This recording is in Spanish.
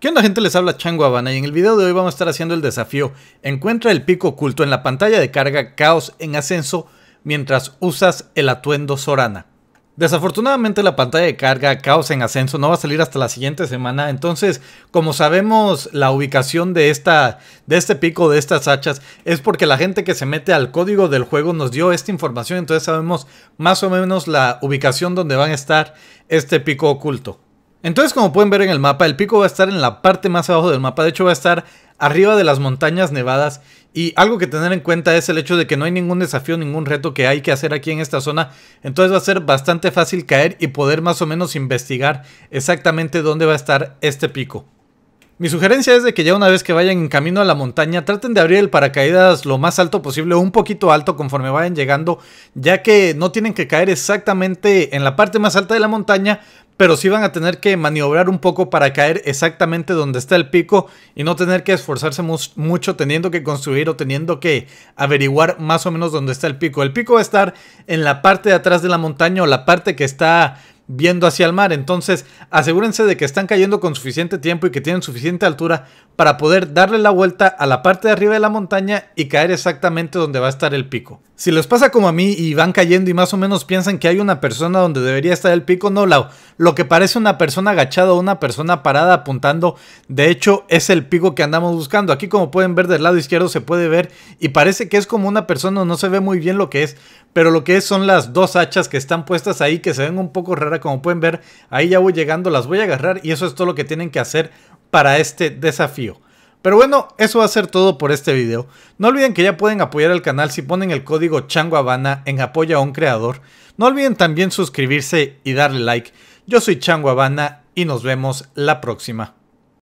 ¿Qué onda gente? Les habla Chango y en el video de hoy vamos a estar haciendo el desafío Encuentra el pico oculto en la pantalla de carga Caos en ascenso mientras usas el atuendo Sorana. Desafortunadamente la pantalla de carga Caos en ascenso no va a salir hasta la siguiente semana, entonces como sabemos la ubicación de, esta, de este pico, de estas hachas, es porque la gente que se mete al código del juego nos dio esta información, entonces sabemos más o menos la ubicación donde van a estar este pico oculto. Entonces, como pueden ver en el mapa, el pico va a estar en la parte más abajo del mapa. De hecho, va a estar arriba de las montañas nevadas. Y algo que tener en cuenta es el hecho de que no hay ningún desafío, ningún reto que hay que hacer aquí en esta zona. Entonces va a ser bastante fácil caer y poder más o menos investigar exactamente dónde va a estar este pico. Mi sugerencia es de que ya una vez que vayan en camino a la montaña, traten de abrir el paracaídas lo más alto posible, un poquito alto conforme vayan llegando, ya que no tienen que caer exactamente en la parte más alta de la montaña, pero sí van a tener que maniobrar un poco para caer exactamente donde está el pico y no tener que esforzarse mucho teniendo que construir o teniendo que averiguar más o menos dónde está el pico. El pico va a estar en la parte de atrás de la montaña o la parte que está viendo hacia el mar. Entonces, asegúrense de que están cayendo con suficiente tiempo y que tienen suficiente altura para poder darle la vuelta a la parte de arriba de la montaña y caer exactamente donde va a estar el pico. Si les pasa como a mí y van cayendo y más o menos piensan que hay una persona donde debería estar el pico, no, Lo que parece una persona agachada o una persona parada apuntando, de hecho, es el pico que andamos buscando. Aquí, como pueden ver, del lado izquierdo se puede ver y parece que es como una persona, no se ve muy bien lo que es, pero lo que es son las dos hachas que están puestas ahí, que se ven un poco raras, como pueden ver. Ahí ya voy llegando, las voy a agarrar y eso es todo lo que tienen que hacer para este desafío. Pero bueno, eso va a ser todo por este video. No olviden que ya pueden apoyar al canal si ponen el código Habana en apoyo a un creador. No olviden también suscribirse y darle like. Yo soy Habana y nos vemos la próxima.